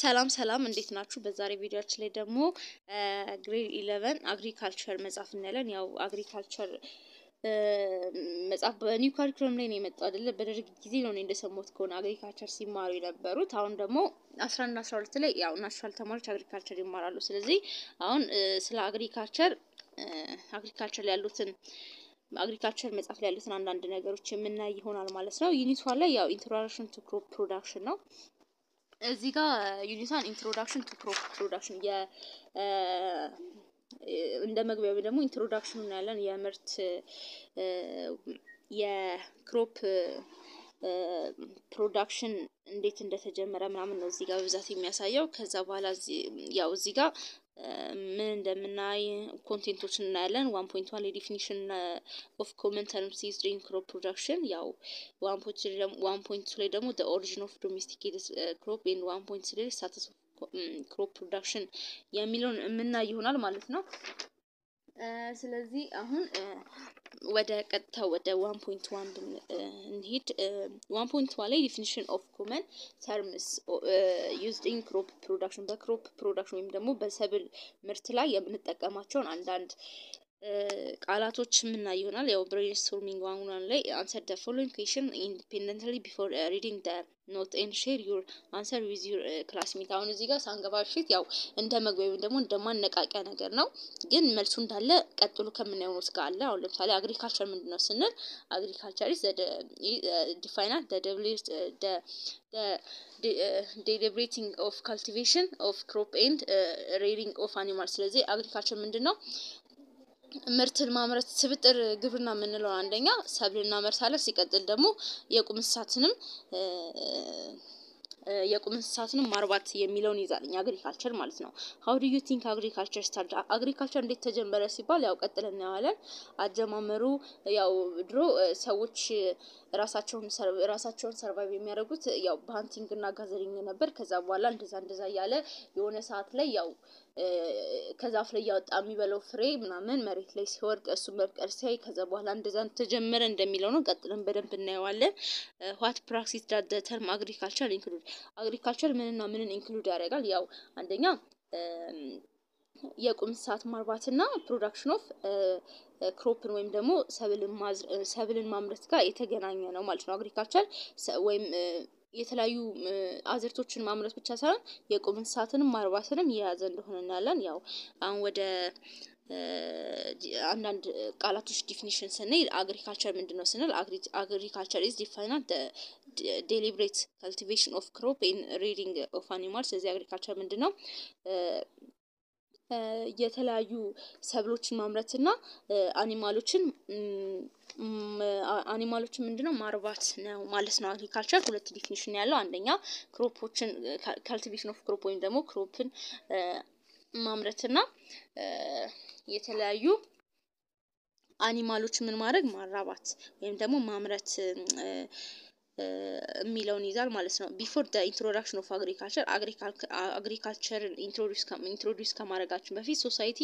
ሰላም ሰላም እንዴት ናችሁ? በዛሬ ቪዲዮችን ላይ ደግሞ ግሬድ ኢለቨን አግሪካልቸር መጽሐፍ እናያለን። ያው አግሪካልቸር መጽሐፍ በኒው ካሪኩለም ላይ ነው የመጣው አይደለ? በደርግ ጊዜ ነው እንደሰማሁት ከሆነ አግሪካልቸር ሲማሩ የነበሩት። አሁን ደግሞ አስራ አንድ አስራ ሁለት ላይ ያው ናቹራል ተማሪዎች አግሪካልቸር ይማራሉ። ስለዚህ አሁን ስለ አግሪካልቸር አግሪካልቸር ላይ ያሉትን አግሪካልቸር መጽሐፍ ላይ ያሉትን አንዳንድ ነገሮች የምናይ ይሆናል ማለት ነው። ዩኒቷ ላይ ያው ኢንትሮዳክሽን ቱ ክሮፕ ፕሮዳክሽን ነው እዚህ ጋር ዩኒሳን ኢንትሮዳክሽን ቱ ፕሮዳክሽን እንደ መግቢያ ደግሞ ኢንትሮዳክሽኑ ያለን የምርት የክሮፕ ፕሮዳክሽን እንዴት እንደተጀመረ ምናምን ነው እዚህ ጋር በብዛት የሚያሳየው። ከዛ በኋላ ያው እዚህ ጋር ምን እንደምናይ ኮንቴንቶች እናያለን። ዋን ፖይንት ዋን የዲፊኒሽን ኦፍ ኮመን ተርምስ ኢዝ ክሮፕ ፕሮዳክሽን ያው ዋን ፖይንት ቱ ላይ ደግሞ ዘ ኦሪጂን ኦፍ ዶሜስቲኬትድ ክሮፕ ኤንድ ዋን ፖይንት ስሪ ስታተስ ክሮፕ ፕሮዳክሽን የሚለውን የምናይ ይሆናል ማለት ነው። ስለዚህ አሁን ወደ ቀጥታ ወደ ዋን ፖይንት ዋን እንሂድ። ዋን ፖይንት ዋን ላይ ዲፊኒሽን ኦፍ ኮመን ተርምስ ዩዝድ ኢን ክሮፕ ፕሮዳክሽን በክሮፕ ፕሮዳክሽን ወይም ደግሞ በሰብል ምርት ላይ የምንጠቀማቸውን አንዳንድ ቃላቶች የምናይ ይሆናል። ያው ብሬንስቶርሚንግ ዋንዋን ላይ አንሰር ደ ፎሎዊንግ ኩዌሽን ኢንዲፔንደንትሊ ቢፎር ሪዲንግ ደ ኖት ኤንድ ሼር ዩር አንሰር ዊዝ ዩር ክላስሜት። አሁን እዚህ ጋር ሳንገባ በፊት ያው እንደ መግቢያ ወይም ደግሞ እንደ ማነቃቂያ ነገር ነው፣ ግን መልሱ እንዳለ ቀጥሎ ከምናየሆኑት ጋር አለ። አሁን ለምሳሌ አግሪካልቸር ምንድን ነው ስንል አግሪካልቸር ኢዝ ዲፋይናል ዴሊብሬቲንግ ኦፍ ካልቲቬሽን ኦፍ ክሮፕ ኤንድ ሬሪንግ ኦፍ አኒማል። ስለዚህ አግሪካልቸር ምንድን ነው ምርትን ማምረት ስብጥር ግብርና የምንለው አንደኛ ሰብል እናመርታለን። ሲቀጥል ደግሞ የቁም እንስሳትንም የቁም እንስሳትንም ማርባት የሚለውን ይዛልኝ አግሪካልቸር ማለት ነው። ሀው ዱ ዩ ቲንክ አግሪካልቸር ስታርት አግሪካልቸር እንዴት ተጀመረ ሲባል ያው ቀጥለን እናየዋለን። አጀማመሩ ያው ድሮ ሰዎች ራሳቸውን ራሳቸውን ሰርቫይቭ የሚያደርጉት ያው በሀንቲንግ እና ጋዘሪንግ ነበር። ከዛ በኋላ እንደዛ እንደዛ እያለ የሆነ ሰዓት ላይ ያው ከዛፍ ላይ እያወጣ የሚበለው ፍሬ ምናምን መሬት ላይ ሲወድቅ እሱ መብቀል ሲያይ ከዛ በኋላ እንደዛ ተጀመረ እንደሚለው ነው። ቀጥለን በደንብ እናየዋለን። ዋት ፕራክሲስ ዳት ተርም አግሪካልቸር ኢንክሉድ አግሪካልቸር ምንና ምንን ኢንክሉድ ያደርጋል? ያው አንደኛ የቁም እንስሳት ማርባትና ፕሮዳክሽን ኦፍ ክሮፕን ወይም ደግሞ ሰብልን ማምረት ጋር የተገናኘ ነው ማለት ነው። አግሪካልቸር ወይም የተለያዩ አዝርቶችን ማምረት ብቻ ሳይሆን የቁም እንስሳትንም ማርባትንም የያዘ እንደሆነ እናያለን። ያው አሁን ወደ አንዳንድ ቃላቶች ዲፊኒሽን ስንል አግሪካልቸር ምንድን ነው ስንል አግሪካልቸር ኢዝ ዲፋይናል ዴሊብሬት ካልቲቬሽን ኦፍ ክሮፕ ሪዲንግ ኦፍ አኒማልስ። እዚህ አግሪካልቸር ምንድን ነው የተለያዩ ሰብሎችን ማምረት እና አኒማሎችን አኒማሎችን ምንድነው ማርባት ነው ማለት ነው። አግሪካልቸር ሁለት ዲፊኒሽን ያለው አንደኛ ክሮፖችን ካልቲቬሽን ኦፍ ክሮፕ ወይም ደግሞ ክሮፕን ማምረት እና የተለያዩ አኒማሎች ምን ማድረግ ማራባት ወይም ደግሞ ማምረት የሚለውን ይዛል ማለት ነው። ቢፎር ደ ኢንትሮዳክሽን ኦፍ አግሪካልቸር አግሪካልቸርን ኢንትሮዲስ ከማድረጋችን በፊት ሶሳይቲ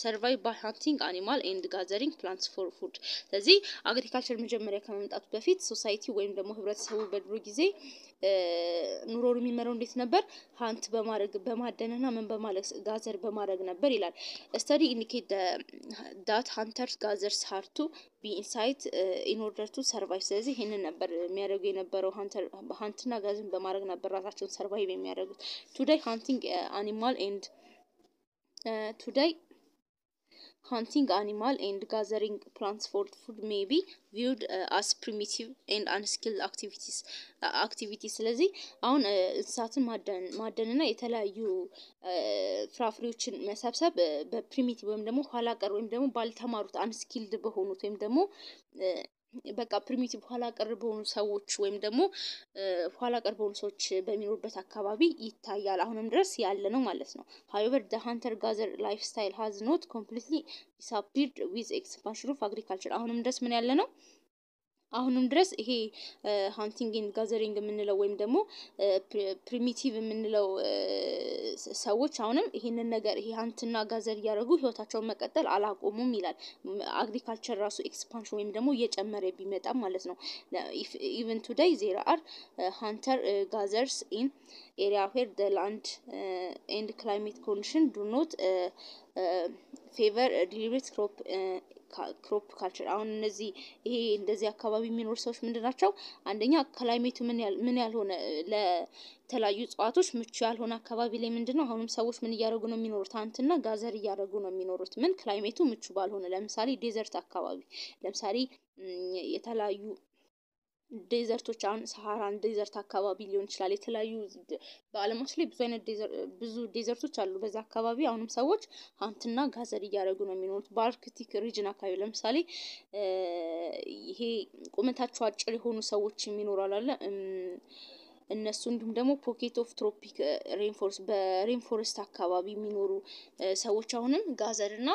ሰርቫይቭ ባይ ሃንቲንግ አኒማል ኤንድ ጋዘሪንግ ፕላንትስ ፎር ፉድ። ስለዚህ አግሪካልቸር መጀመሪያ ከመምጣቱ በፊት ሶሳይቲ ወይም ደግሞ ህብረተሰቡ በድሮ ጊዜ ኑሮሩ የሚመራው እንዴት ነበር? ሀንት በማድረግ በማደንና ምን በማድረግ ጋዘር በማድረግ ነበር ይላል። ስተዲ ኢንዲኬት ዳት ሀንተርስ ጋዘርስ ሀርቱ ቢኢንሳይት ኢንኦርደር ቱ ሰርቫይቭ። ስለዚህ ይህንን ነበር የሚያደርጉ የነበረው ሀንትና ጋዝን በማድረግ ነበር ራሳቸውን ሰርቫይቭ የሚያደርጉት። ቱዳይ ሀንቲንግ አኒማል ኤንድ ቱዳይ ሃንቲንግ አኒማል ኤንድ ጋዘሪንግ ፕላንትስ ፎር ፉድ ሜይ ቢ ቪውድ አስ ፕሪሚቲቭ ኤንድ አንስኪልድ አክቲቪቲስ አክቲቪቲ። ስለዚህ አሁን uh, እንስሳትን ማደንና የተለያዩ uh, ፍራፍሬዎችን መሰብሰብ uh, በፕሪሚቲቭ ወይም ደግሞ ኋላ ቀር ወይም ደግሞ ባልተማሩት አንስኪልድ በሆኑት ወይም ደግሞ በቃ ፕሪሚቲቭ ኋላ ቀር በሆኑ ሰዎች ወይም ደግሞ ኋላ ቀር በሆኑ ሰዎች በሚኖሩበት አካባቢ ይታያል። አሁንም ድረስ ያለ ነው ማለት ነው። ሀዌቨር ደ ሀንተር ጋዘር ላይፍ ስታይል ሀዝ ኖት ኮምፕሊትሊ ዲስአፒርድ ዊዝ ኤክስፓንሽን ኦፍ አግሪካልቸር አሁንም ድረስ ምን ያለ ነው አሁንም ድረስ ይሄ ሀንቲንግ ኤንድ ጋዘሪንግ የምንለው ወይም ደግሞ ፕሪሚቲቭ የምንለው ሰዎች አሁንም ይሄንን ነገር ይሄ ሀንትና ጋዘር እያደረጉ ህይወታቸውን መቀጠል አላቆሙም ይላል። አግሪካልቸር ራሱ ኤክስፓንሽን ወይም ደግሞ እየጨመረ ቢመጣ ማለት ነው። ኢቨን ቱዴይ ዜር አር ሀንተር ጋዘርስ ኢን ኤሪያ ዌር ደ ላንድ ኤንድ ክላይሜት ኮንዲሽን ዱኖት ፌቨር ዲሊቨርስ ክሮፕ ክሮፕ ካልቸር አሁን እነዚህ ይሄ እንደዚህ አካባቢ የሚኖሩ ሰዎች ምንድን ናቸው? አንደኛ ክላይሜቱ ምን ያልሆነ ለተለያዩ እጽዋቶች ምቹ ያልሆነ አካባቢ ላይ ምንድን ነው አሁንም ሰዎች ምን እያደረጉ ነው የሚኖሩት? አንትና ጋዘር እያደረጉ ነው የሚኖሩት። ምን ክላይሜቱ ምቹ ባልሆነ፣ ለምሳሌ ዴዘርት አካባቢ ለምሳሌ የተለያዩ ዴዘርቶች አሁን ሰሃራን ዴዘርት አካባቢ ሊሆን ይችላል። የተለያዩ በአለማች ላይ ብዙ አይነት ብዙ ዴዘርቶች አሉ። በዛ አካባቢ አሁንም ሰዎች ሀንትና ጋዘር እያደረጉ ነው የሚኖሩት። በአርክቲክ ሪጅን አካባቢ ለምሳሌ ይሄ ቁመታቸው አጭር የሆኑ ሰዎች የሚኖሩ አላለ እነሱ እንዲሁም ደግሞ ፖኬት ኦፍ ትሮፒክ ሬንፎርስ በሬንፎረስት አካባቢ የሚኖሩ ሰዎች አሁንም ጋዘርና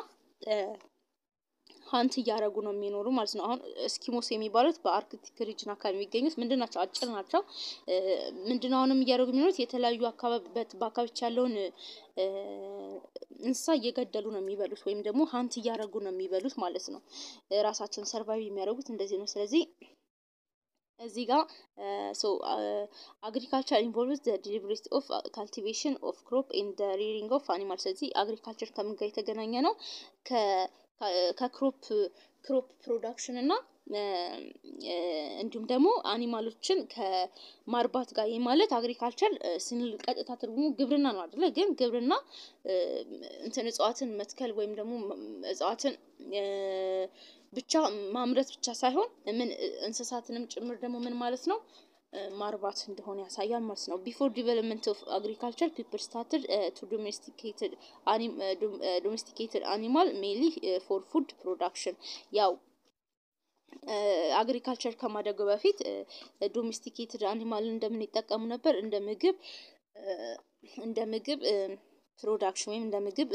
ሀንት እያደረጉ ነው የሚኖሩ ማለት ነው። አሁን እስኪሞስ የሚባሉት በአርክቲክ ሪጅን አካባቢ የሚገኙት ምንድን ናቸው? አጭር ናቸው። ምንድን አሁንም እያደረጉ የሚኖሩት የተለያዩ በአካባቢዎች ያለውን እንስሳ እየገደሉ ነው የሚበሉት፣ ወይም ደግሞ ሀንት እያደረጉ ነው የሚበሉት ማለት ነው። ራሳቸውን ሰርቫይቭ የሚያደርጉት እንደዚህ ነው። ስለዚህ እዚህ ጋር አግሪካልቸር ኢንቮልቭስ ዲሊቨሪስት ኦፍ ካልቲቬሽን ኦፍ ክሮፕ ኤንድ ሪሪንግ ኦፍ አኒማል። ስለዚህ አግሪካልቸር ከምን ጋር የተገናኘ ነው? ከክሮፕ ክሮፕ ፕሮዳክሽን እና እንዲሁም ደግሞ አኒማሎችን ከማርባት ጋር ይህ ማለት አግሪካልቸር ስንል ቀጥታ ትርጉሙ ግብርና ነው አደለ ግን ግብርና እንትን እጽዋትን መትከል ወይም ደግሞ እጽዋትን ብቻ ማምረት ብቻ ሳይሆን ምን እንስሳትንም ጭምር ደግሞ ምን ማለት ነው ማርባት እንደሆነ ያሳያል ማለት ነው። ቢፎር ዲቨሎፕመንት ኦፍ አግሪካልቸር ፒፕል ስታርትድ ቱ ዶሜስቲኬትድ አኒማል ሜሊ ፎር ፉድ ፕሮዳክሽን ያው አግሪካልቸር ከማደጉ በፊት ዶሜስቲኬትድ አኒማል እንደምን ይጠቀሙ ነበር? እንደ ምግብ እንደ ምግብ ፕሮዳክሽን ወይም እንደ ምግብ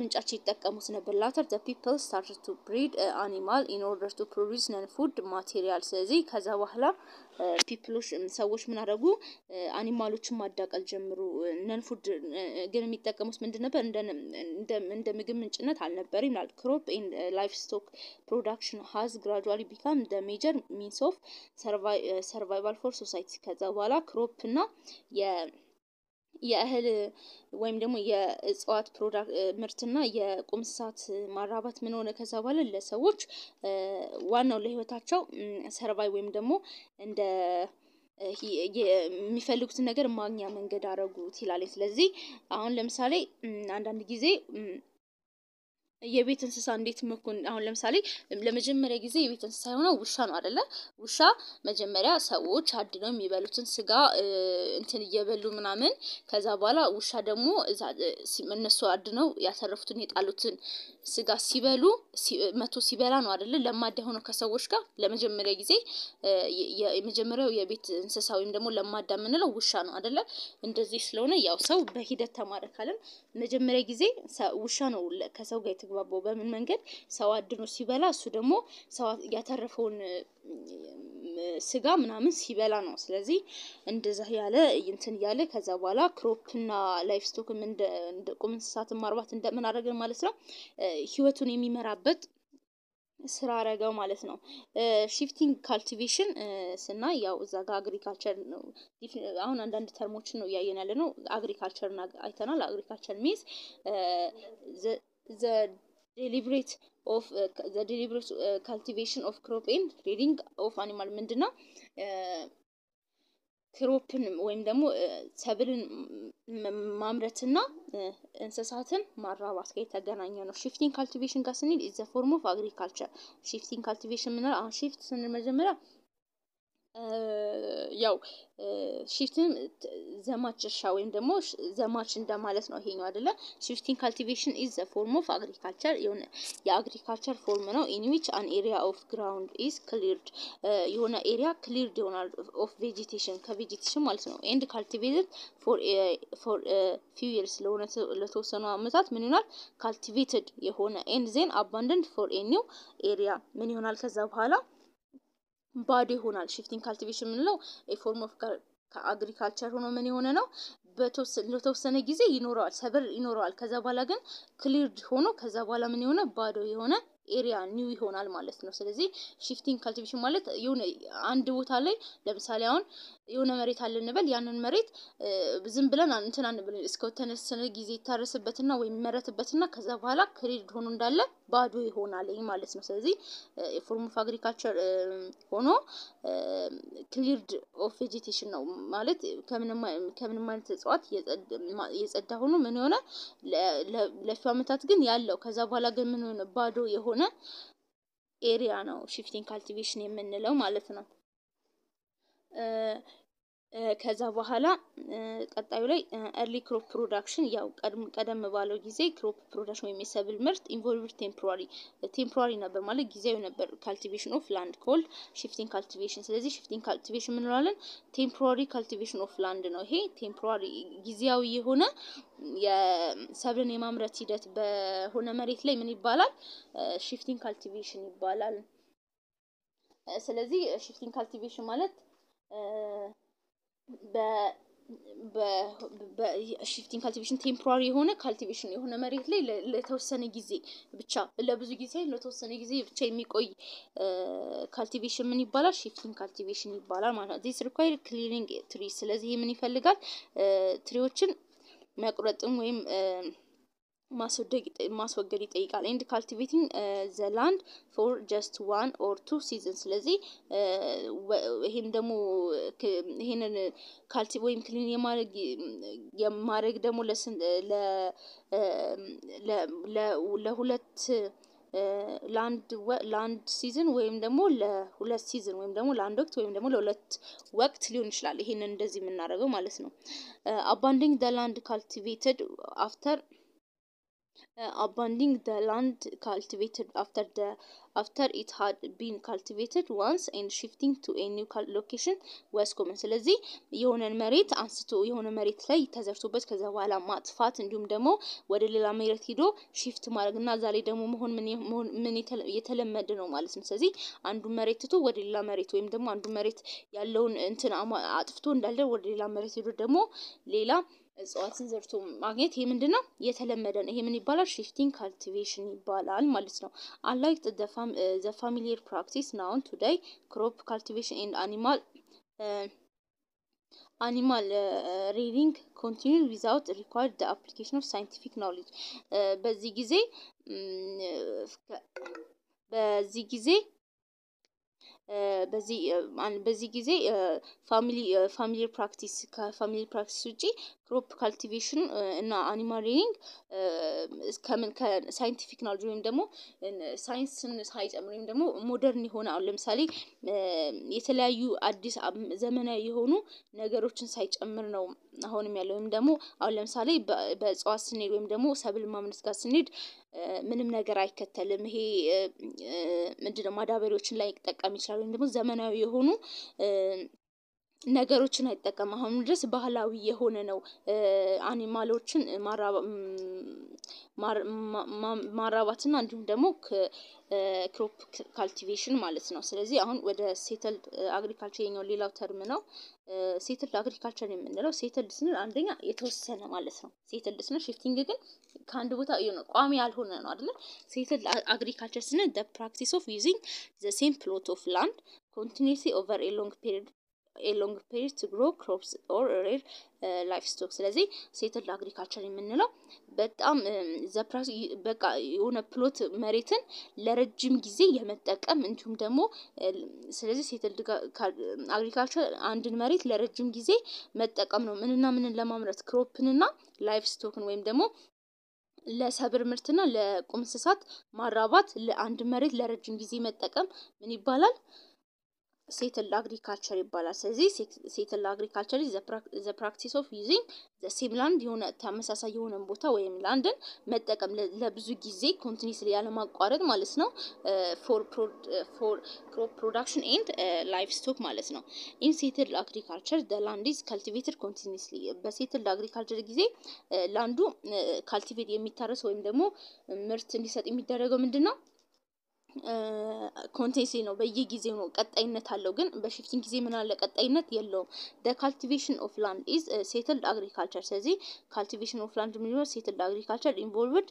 ምንጫቸው ይጠቀሙት ነበር። ላተር ዘ ፒፕል ስታርት ቱ ብሪድ አኒማል ኢን ኦርደር ቱ ፕሮዲስ ነን ፉድ ማቴሪያል። ስለዚህ ከዛ በኋላ ፒፕሎች uh, ሰዎች ምን አደረጉ? አኒማሎችን uh, ማዳቀል ጀምሩ። ነን ፉድ ግን የሚጠቀሙት ምንድን ነበር? እንደ ምግብ ምንጭነት አልነበር ይላል። ክሮፕ ኢን ላይፍ ስቶክ ፕሮዳክሽን ሀዝ ግራጁዋሊ ቢካም ደ ሜጀር ሚንስ ኦፍ ሰርቫይቫል ፎር ሶሳይቲ። ከዛ በኋላ ክሮፕ እና የእህል ወይም ደግሞ የእጽዋት ፕሮዳክት ምርትና የቁም እንስሳት ማራባት ምን ሆነ ከዛ በኋላ ለሰዎች ዋናው ለህይወታቸው ሰርቫይ ወይም ደግሞ እንደ የሚፈልጉትን ነገር ማግኛ መንገድ አደረጉት ይላል። ስለዚህ አሁን ለምሳሌ አንዳንድ ጊዜ የቤት እንስሳ እንዴት መኮን አሁን ለምሳሌ ለመጀመሪያ ጊዜ የቤት እንስሳ የሆነው ውሻ ነው አደለ? ውሻ መጀመሪያ ሰዎች አድ ነው የሚበሉትን ስጋ እንትን እየበሉ ምናምን፣ ከዛ በኋላ ውሻ ደግሞ እነሱ አድ ነው ያተረፉትን የጣሉትን ስጋ ሲበሉ መቶ ሲበላ ነው አደለ? ለማዳ የሆነው ከሰዎች ጋር ለመጀመሪያ ጊዜ የመጀመሪያው የቤት እንስሳ ወይም ደግሞ ለማዳ የምንለው ውሻ ነው አደለ? እንደዚህ ስለሆነ ያው ሰው በሂደት ተማረ መጀመሪያ ጊዜ ውሻ ነው ከሰው ጋር የተግባባው በምን መንገድ ሰው አድኖ ሲበላ እሱ ደግሞ ሰው ያተረፈውን ስጋ ምናምን ሲበላ ነው። ስለዚህ እንደዛ ያለ እንትን እያለ ከዛ በኋላ ክሮፕና ላይፍ ስቶክ ቁም እንስሳትን ማርባት እንደምን እንደምናደርገን ማለት ነው ህይወቱን የሚመራበት ስራ አረገው ማለት ነው። ሺፍቲንግ ካልቲቬሽን ስና ያው እዛ ጋር አግሪካልቸር ነው። አሁን አንዳንድ ተርሞችን ነው እያየን ያለ ነው። አግሪካልቸርን አይተናል። አግሪካልቸር ሚንስ ዘ ዴሊብሬት ኦፍ ዘ ዴሊብሬት ካልቲቬሽን ኦፍ ክሮፕ ኤንድ ትሬዲንግ ኦፍ አኒማል ምንድን ነው? ክሮፕን ወይም ደግሞ ሰብልን ማምረትና እንስሳትን ማራባት ጋር የተገናኘ ነው። ሺፍቲንግ ካልቲቬሽን ጋር ስንል ኢዘ ፎርም ኦፍ አግሪካልቸር ሺፍቲንግ ካልቲቬሽን ምንል አሁን ሺፍት ስንል መጀመሪያ ያው ሺፍትን ዘማች እርሻ ወይም ደግሞ ዘማች እንደማለት ነው። ይሄኛው አይደለ ሺፍቲንግ ካልቲቬሽን ኢዝ ዘ ፎርም ኦፍ አግሪካልቸር የሆነ የአግሪካልቸር ፎርም ነው። ኢን ዊች አን ኤሪያ ኦፍ ግራውንድ ኢዝ ክሊርድ የሆነ ኤሪያ ክሊርድ ይሆናል ኦፍ ቬጂቴሽን ከቬጂቴሽን ማለት ነው። ኤንድ ካልቲቬትድ ፎር ፊው ይርስ ለሆነ ለተወሰኑ አመታት ምን ይሆናል ካልቲቬትድ የሆነ ኤንድ ዜን አባንደንድ ፎር ኤኒው ኤሪያ ምን ይሆናል ከዛ በኋላ ባዶ ይሆናል። ሽፍቲንግ ካልቲቬሽን የምንለው ፎርም ኦፍ ከአግሪካልቸር ሆኖ ምን የሆነ ነው ለተወሰነ ጊዜ ይኖረዋል፣ ሰብል ይኖረዋል። ከዛ በኋላ ግን ክሊርድ ሆኖ ከዛ በኋላ ምን የሆነ ባዶ የሆነ ኤሪያ ኒው ይሆናል ማለት ነው። ስለዚህ ሺፍቲንግ ካልቲቬሽን ማለት የሆነ አንድ ቦታ ላይ ለምሳሌ አሁን የሆነ መሬት አለ እንበል። ያንን መሬት ዝም ብለን እንትን አንብል እስከ ጊዜ ይታረስበትና ወይም ይመረትበትና ከዛ በኋላ ክሬድድ ሆኖ እንዳለ ባዶ ይሆናል ማለት ነው። ስለዚህ ፎርም ኦፍ አግሪካልቸር ሆኖ ክሊርድ ኦፍ ቬጂቴሽን ነው ማለት ከምንም አይነት እጽዋት የጸዳ ሆኖ ምን የሆነ ለፊው አመታት ግን ያለው ከዛ በኋላ ግን ምን ሆነ ባዶ የሆነ የሆነ ኤሪያ ነው ሽፍቲንግ ካልቲቬሽን የምንለው ማለት ነው። ከዛ በኋላ ቀጣዩ ላይ ኤርሊ ክሮፕ ፕሮዳክሽን ያው ቀደም ባለው ጊዜ ክሮፕ ፕሮዳክሽን ወይም የሰብል ምርት ኢንቮልቭድ ቴምፖራሪ ቴምፖራሪ ነበር ማለት ጊዜያዊ ነበር። ካልቲቬሽን ኦፍ ላንድ ኮልድ ሽፍቲንግ ካልቲቬሽን። ስለዚህ ሽፍቲንግ ካልቲቬሽን ምንለዋለን? ቴምፖራሪ ካልቲቬሽን ኦፍ ላንድ ነው ይሄ ቴምፖራሪ ጊዜያዊ የሆነ የሰብልን የማምረት ሂደት በሆነ መሬት ላይ ምን ይባላል? ሽፍቲንግ ካልቲቬሽን ይባላል። ስለዚህ ሽፍቲንግ ካልቲቬሽን ማለት በሽፍቲንግ ካልቲቬሽን ቴምፖራሪ የሆነ ካልቲቬሽን የሆነ መሬት ላይ ለተወሰነ ጊዜ ብቻ ለብዙ ጊዜ ለተወሰነ ጊዜ ብቻ የሚቆይ ካልቲቬሽን ምን ይባላል? ሽፍቲንግ ካልቲቬሽን ይባላል ማለት ነው። ዚስ ሪኳይር ክሊሪንግ ትሪ። ስለዚህ ምን ይፈልጋል? ትሪዎችን መቁረጥም ወይም ማስወገድ ይጠይቃል። ኤንድ ካልቲቬቲንግ ዘ ላንድ ፎር ጀስት ዋን ኦር ቱ ሲዝን። ስለዚህ ይህን ደግሞ ይሄንን ካልቲ ወይም ክሊን የማድረግ የማድረግ ደግሞ ለሁለት ለአንድ ሲዝን ወይም ደግሞ ለሁለት ሲዝን ወይም ደግሞ ለአንድ ወቅት ወይም ደግሞ ለሁለት ወቅት ሊሆን ይችላል። ይሄንን እንደዚህ የምናደርገው ማለት ነው። አባንዲንግ ዘ ላንድ ካልቲቬትድ አፍተር uh, abandoning the land cultivated after the after it had been cultivated once and shifting to a new location was common። ስለዚህ የሆነን መሬት አንስቶ የሆነ መሬት ላይ ተዘርቶበት ከዛ በኋላ ማጥፋት እንዲሁም ደግሞ ወደ ሌላ መሬት ሂዶ ሺፍት ማድረግ እና እዛ ላይ ደግሞ መሆን ምን የተለመደ ነው ማለት ነው። ስለዚህ አንዱ መሬት ትቶ ወደ ሌላ መሬት ወይም ደግሞ አንዱ መሬት ያለውን እንትን አጥፍቶ እንዳለ ወደ ሌላ መሬት ሂዶ ደግሞ ሌላ እጽዋትን ዘርቶ ማግኘት ይሄ ምንድን ነው የተለመደ ነው። ይሄ ምን ይባላል? ሽፍቲንግ ካልቲቬሽን ይባላል ማለት ነው። አላይክ ዘ ፋሚሊየር ፕራክቲስ ናውን ቱዳይ ክሮፕ ካልቲቬሽን ኤንድ አኒማል አኒማል ሬሪንግ ኮንቲኒ ዊዛውት ሪኳርድ አፕሊኬሽን ኦፍ ሳይንቲፊክ ኖሌጅ በዚህ ጊዜ mm, በዚህ ጊዜ በዚህ በዚህ ጊዜ ፋሚሊ ፋሚሊ ፕራክቲስ ከፋሚሊ ፕራክቲስ ውጪ ክሮፕ ካልቲቬሽን እና አኒማል ሬኒንግ ከምን ከሳይንቲፊክ ናልጅ ወይም ደግሞ ሳይንስን ሳይጨምር ወይም ደግሞ ሞደርን የሆነ አሁን ለምሳሌ የተለያዩ አዲስ ዘመናዊ የሆኑ ነገሮችን ሳይጨምር ነው አሁንም ያለው ወይም ደግሞ አሁን ለምሳሌ በእጽዋት ስንሄድ ወይም ደግሞ ሰብል ማምረት ጋር ስንሄድ ምንም ነገር አይከተልም። ይሄ ምንድነው ማዳበሪያዎችን ላይ ይጠቀም ይችላል ወይም ደግሞ ዘመናዊ የሆኑ ነገሮችን አይጠቀም። አሁን ድረስ ባህላዊ የሆነ ነው አኒማሎችን ማራባትና እንዲሁም ደግሞ ክሮፕ ካልቲቬሽን ማለት ነው። ስለዚህ አሁን ወደ ሴተልድ አግሪካልቸር የኛው ሌላው ተርም ነው። ሴትል አግሪካልቸር የምንለው ሴትል ስንል አንደኛ የተወሰነ ማለት ነው። ሴትል ስንል ሽፍቲንግ ግን ከአንድ ቦታ ቋሚ ያልሆነ ነው አይደለ? ሴትል አግሪካልቸር ስንል ፕራክቲስ ኦፍ ዩዚንግ ዘ ሴም ፕሎት ኦፍ ላንድ ኮንቲኒቲ ኦቨር ኤ ሎንግ ፔሪድ ሎንግ ፔሪድ ቱ ግሮ ክሮፕስ ኦር ሬር ላይፍ ስቶክ። ስለዚህ ሴትል አግሪካልቸር የምንለው በጣም ዘፕራስ um, በቃ የሆነ ፕሎት መሬትን ለረጅም ጊዜ የመጠቀም እንዲሁም ደግሞ um, ስለዚህ ሴትል አግሪካልቸር አንድን መሬት ለረጅም ጊዜ መጠቀም ነው። ምንና ምንን ለማምረት ክሮፕንና ላይፍ ስቶክን ወይም ደግሞ ለሰብር ምርትና ለቁም እንስሳት ማራባት ለአንድ መሬት ለረጅም ጊዜ መጠቀም ምን ይባላል? ሴትል አግሪካልቸር ይባላል። ስለዚህ ሴትል አግሪካልቸር ዘ ፕራክቲስ ኦፍ ዩዚንግ ዘ ሴም ላንድ የሆነ ተመሳሳይ የሆነ ቦታ ወይም ላንድን መጠቀም ለብዙ ጊዜ ኮንቲኒስሊ ያለማቋረጥ ማለት ነው ፎር ክሮፕ ፕሮዳክሽን ኤንድ ላይፍ ስቶክ ማለት ነው። ኢን ሴትል አግሪካልቸር ዘ ላንድ ኢዝ ካልቲቬትድ ኮንቲኒስሊ በሴትል አግሪካልቸር ጊዜ ላንዱ ካልቲቬት የሚታረስ ወይም ደግሞ ምርት እንዲሰጥ የሚደረገው ምንድን ነው? ኮንቴንሴ ነው በየጊዜው ነው ቀጣይነት አለው። ግን በሽፍቲንግ ጊዜ ምን አለ ቀጣይነት የለውም። ደ ካልቲቬሽን ኦፍ ላንድ ኢዝ ሴትልድ አግሪካልቸር። ስለዚህ ካልቲቬሽን ኦፍ ላንድ የሚሆነው ሴትልድ አግሪካልቸር ኢንቮልቭድ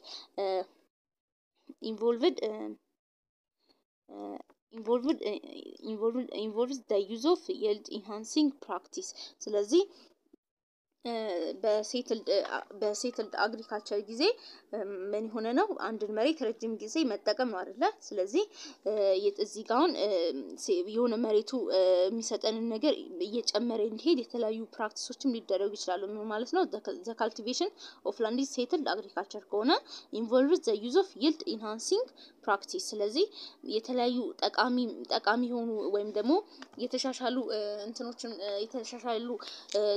ኢንቮልቭድ ኢንቮልቭድ ኢንቮልቭድ ኢንቮልቭድ ዘ ዩዝ ኦፍ የልድ ኢንሃንሲንግ ፕራክቲስ ስለዚህ በሴትልድ አግሪካልቸር ጊዜ ምን የሆነ ነው? አንድን መሬት ረጅም ጊዜ መጠቀም ነው አይደለ? ስለዚህ እዚህ ጋር የሆነ መሬቱ የሚሰጠንን ነገር እየጨመረ እንዲሄድ የተለያዩ ፕራክቲሶችም ሊደረጉ ይችላሉ። ምን ማለት ነው? ዘ ካልቲቬሽን ኦፍ ላንድ ሴትልድ አግሪካልቸር ከሆነ ኢንቮልቭ ዘ ዩዝ ኦፍ ይልድ ኢንሃንሲንግ ፕራክቲስ። ስለዚህ የተለያዩ ጠቃሚ ጠቃሚ የሆኑ ወይም ደግሞ የተሻሻሉ እንትኖችን የተሻሻሉ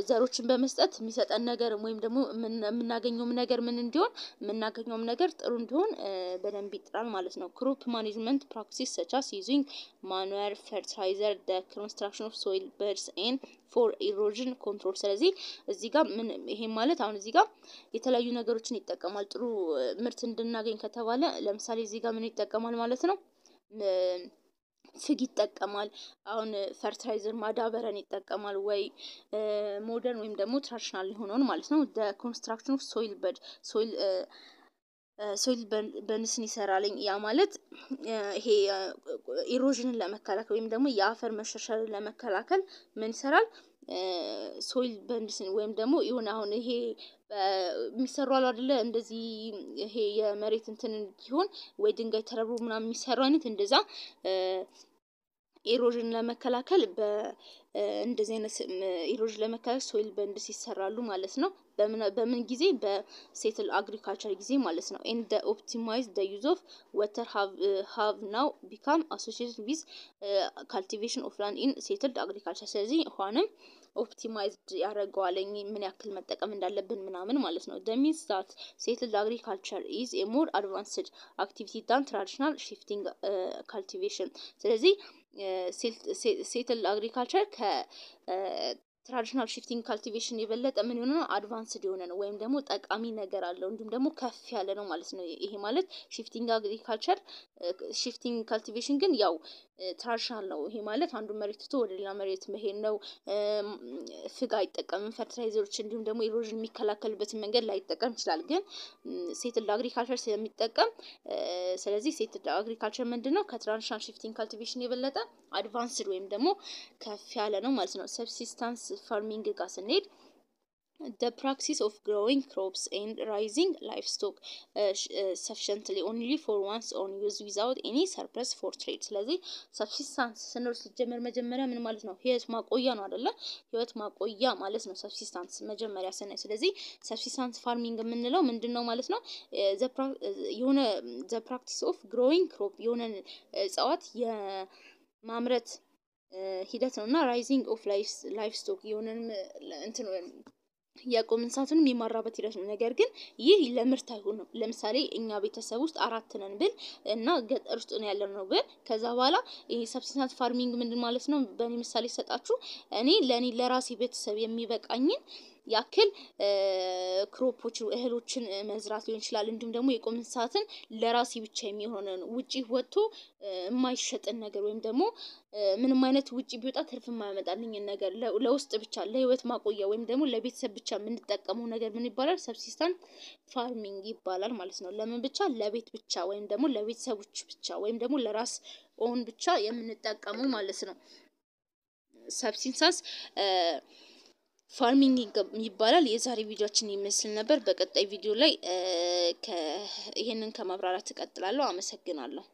ዘሮችን በመስጠት የሚሰጠን ነገር ወይም ደግሞ የምናገኘውም ነገር ምን እንዲሆን የምናገኘውም ነገር ጥሩ እንዲሆን በደንብ ይጥራል ማለት ነው። ክሮፕ ማኔጅመንት ፕራክቲስ ሰቻስ ዩዚንግ ማኑዌር ፈርታይዘር ደ ኮንስትራክሽን ኦፍ ሶይል በርስ ኤን ፎር ኢሮዥን ኮንትሮል። ስለዚህ እዚህ ጋር ምን ይሄ ማለት አሁን እዚህ ጋር የተለያዩ ነገሮችን ይጠቀማል። ጥሩ ምርት እንድናገኝ ከተባለ ለምሳሌ እዚህ ጋር ምን ይጠቀማል ማለት ነው ፍግ ይጠቀማል። አሁን ፈርታይዘር ማዳበረን ይጠቀማል ወይ ሞደርን ወይም ደግሞ ትራዲሽናል የሆነውን ማለት ነው። ኮንስትራክሽን ኦፍ ሶይል በድ ሶይል ሶይል በንስን ይሰራልኝ ያ ማለት ይሄ ኢሮዥንን ለመከላከል ወይም ደግሞ የአፈር መሸርሸርን ለመከላከል ምን ይሰራል? ሶይል በንስን ወይም ደግሞ ይሁን አሁን ይሄ የሚሰሩ አሉ አደለ፣ እንደዚህ ይሄ የመሬት እንትን ሲሆን ወይ ድንጋይ ተረብሮ ምናምን የሚሰሩ አይነት እንደዛ ኢሮዥን ለመከላከል እንደዚህ አይነት ኢሮዥን ለመከላከል ሶይል በንድስ ይሰራሉ ማለት ነው። በምን ጊዜ? በሴትል አግሪካልቸር ጊዜ ማለት ነው። ደ ኦፕቲማይዝ ደ ዩዝ ኦፍ ወተር ሃቭ ናው ቢካም አሶሲትድ ዊዝ ካልቲቬሽን ኦፍ ላንድ ኢን ሴትልድ አግሪካልቸር። ስለዚህ አሁንም ኦፕቲማይዝድ ያደረገዋል ምን ያክል መጠቀም እንዳለብን ምናምን ማለት ነው። ደሚንስ ዛት ሴትልድ አግሪካልቸር ኢዝ ኤ ሞር አድቫንስድ አክቲቪቲ ዳን ትራዲሽናል ሺፍቲንግ ካልቲቬሽን ስለዚህ ሴትል አግሪካልቸር ከትራዲሽናል ሽፍቲንግ ካልቲቬሽን የበለጠ ምን የሆነ ነው አድቫንስድ የሆነ ነው ወይም ደግሞ ጠቃሚ ነገር አለው እንዲሁም ደግሞ ከፍ ያለ ነው ማለት ነው። ይሄ ማለት ሽፍቲንግ አግሪካልቸር ሽፍቲንግ ካልቲቬሽን ግን ያው ትራሻል ነው። ይሄ ማለት አንዱ መሬት ትቶ ወደ ሌላ መሬት መሄድ ነው። ፍግ አይጠቀምም፣ ፈርታይዘሮች እንዲሁም ደግሞ ኢሮዥን የሚከላከልበትን መንገድ ላይጠቀም ይችላል። ግን ሴትልድ አግሪካልቸር ስለሚጠቀም ስለዚህ ሴትልድ አግሪካልቸር ምንድን ነው? ከትራንሽናል ሽፍቲንግ ካልቲቬሽን የበለጠ አድቫንስድ ወይም ደግሞ ከፍ ያለ ነው ማለት ነው። ሰብሲስታንስ ፋርሚንግ ጋር ስንሄድ the practice of growing crops and raising livestock uh, uh, sufficiently only for one's own use without any surplus for trade። ስለዚህ ሰብሲስታንስ ስንል ሲጀመር መጀመሪያ ምን ማለት ነው? ህይወት ማቆያ ነው አይደለ? ህይወት ማቆያ ማለት ነው ሰብሲስታንስ መጀመሪያ ስናይ። ስለዚህ ሰብሲስታንስ ፋርሚንግ የምንለው ምንድን ነው ማለት ነው? የሆነ the practice of growing crop የሆነ እጽዋት የማምረት ሂደት ነው እና ራይዚንግ ኦፍ ላይፍ ስቶክ የሆነን እንትን የቁም እንስሳቱንም የማራበት ሂደት ነው። ነገር ግን ይህ ለምርት አይሆንም። ለምሳሌ እኛ ቤተሰብ ውስጥ አራት ነን ብል እና ገጠር ውስጥ ነው ያለ ነው ብል ከዛ በኋላ ይሄ ሰብስቲትዩት ፋርሚንግ ምንድን ማለት ነው? በእኔ ምሳሌ ሰጣችሁ እኔ ለእኔ ለራሴ ቤተሰብ የሚበቃኝን ያክል ክሮፖች እህሎችን መዝራት ሊሆን ይችላል። እንዲሁም ደግሞ የቁም እንስሳትን ለራሴ ብቻ የሚሆነን ውጪ ወጥቶ የማይሸጥን ነገር ወይም ደግሞ ምንም አይነት ውጪ ቢወጣ ትርፍ የማያመጣልኝን ነገር ለውስጥ ብቻ ለህይወት ማቆያ ወይም ደግሞ ለቤተሰብ ብቻ የምንጠቀመው ነገር ምን ይባላል? ሰብሲስተንስ ፋርሚንግ ይባላል ማለት ነው። ለምን ብቻ ለቤት ብቻ ወይም ደግሞ ለቤተሰቦች ብቻ ወይም ደግሞ ለራስ ኦን ብቻ የምንጠቀመው ማለት ነው። ሰብሲስተንስ ፋርሚንግ ይባላል። የዛሬ ቪዲዮችን ይመስል ነበር። በቀጣይ ቪዲዮ ላይ ይህንን ከማብራራት እቀጥላለሁ። አመሰግናለሁ።